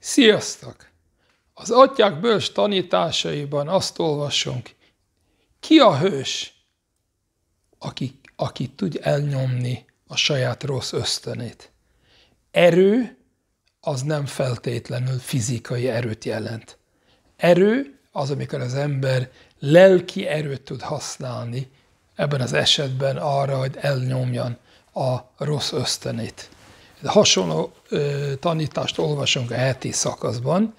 Sziasztok! Az atyák bős tanításaiban azt olvasunk, ki a hős, aki, aki tud elnyomni a saját rossz ösztönét. Erő az nem feltétlenül fizikai erőt jelent. Erő az, amikor az ember lelki erőt tud használni, ebben az esetben arra, hogy elnyomjan a rossz ösztönét. Hasonló ö, tanítást olvasunk a heti szakaszban.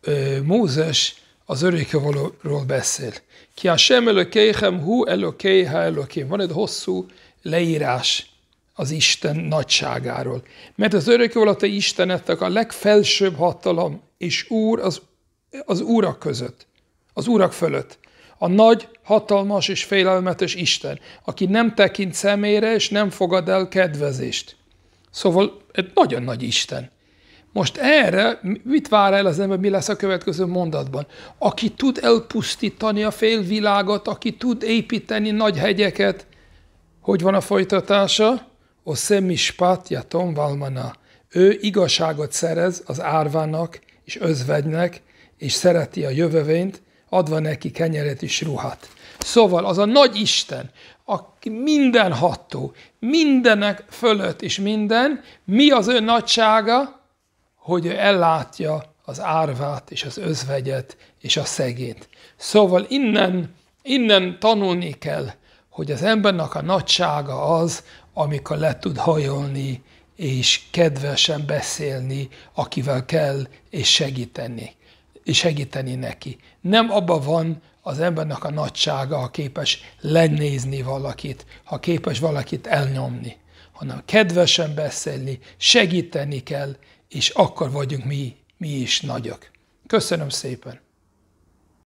Ö, Mózes az örökkévalóról beszél. Ki a sem elökéhem, hú elökéha elökém. Van egy hosszú leírás az Isten nagyságáról. Mert az örökkévaló te Istenetek a legfelsőbb hatalom és Úr az, az úrak között, az úrak fölött a nagy, hatalmas és félelmetes Isten, aki nem tekint szemére és nem fogad el kedvezést. Szóval egy nagyon nagy Isten. Most erre mit vár el az ember, mi lesz a következő mondatban? Aki tud elpusztítani a félvilágot, aki tud építeni nagy hegyeket, hogy van a folytatása? O szemispát Tom valmana. Ő igazságot szerez az árvának és özvegynek, és szereti a jövevényt, adva neki kenyeret és ruhát. Szóval az a nagy Isten, aki mindenható, mindenek fölött és minden, mi az ő nagysága, hogy ő ellátja az árvát és az özvegyet és a szegét. Szóval innen, innen tanulni kell, hogy az embernek a nagysága az, amikor le tud hajolni és kedvesen beszélni, akivel kell, és segíteni és segíteni neki. Nem abba van az embernek a nagysága, ha képes lenézni valakit, ha képes valakit elnyomni, hanem kedvesen beszélni, segíteni kell, és akkor vagyunk mi, mi is nagyok. Köszönöm szépen!